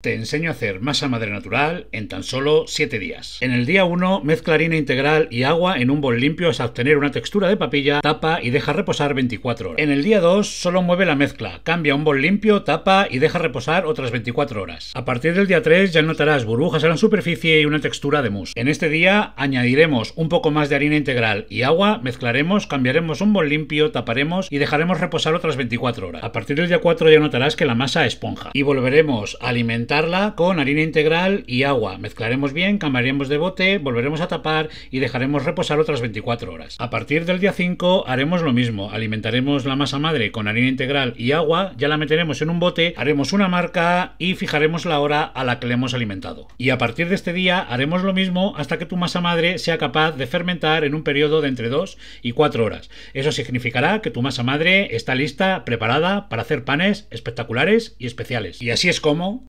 Te enseño a hacer masa madre natural en tan solo 7 días. En el día 1, mezcla harina integral y agua en un bol limpio hasta obtener una textura de papilla, tapa y deja reposar 24 horas. En el día 2, solo mueve la mezcla, cambia un bol limpio, tapa y deja reposar otras 24 horas. A partir del día 3 ya notarás burbujas en la superficie y una textura de mousse. En este día añadiremos un poco más de harina integral y agua, mezclaremos, cambiaremos un bol limpio, taparemos y dejaremos reposar otras 24 horas. A partir del día 4 ya notarás que la masa esponja y volveremos a alimentar alimentarla con harina integral y agua. Mezclaremos bien, cambiaremos de bote, volveremos a tapar y dejaremos reposar otras 24 horas. A partir del día 5 haremos lo mismo. Alimentaremos la masa madre con harina integral y agua, ya la meteremos en un bote, haremos una marca y fijaremos la hora a la que le hemos alimentado. Y a partir de este día haremos lo mismo hasta que tu masa madre sea capaz de fermentar en un periodo de entre 2 y 4 horas. Eso significará que tu masa madre está lista, preparada para hacer panes espectaculares y especiales. Y así es como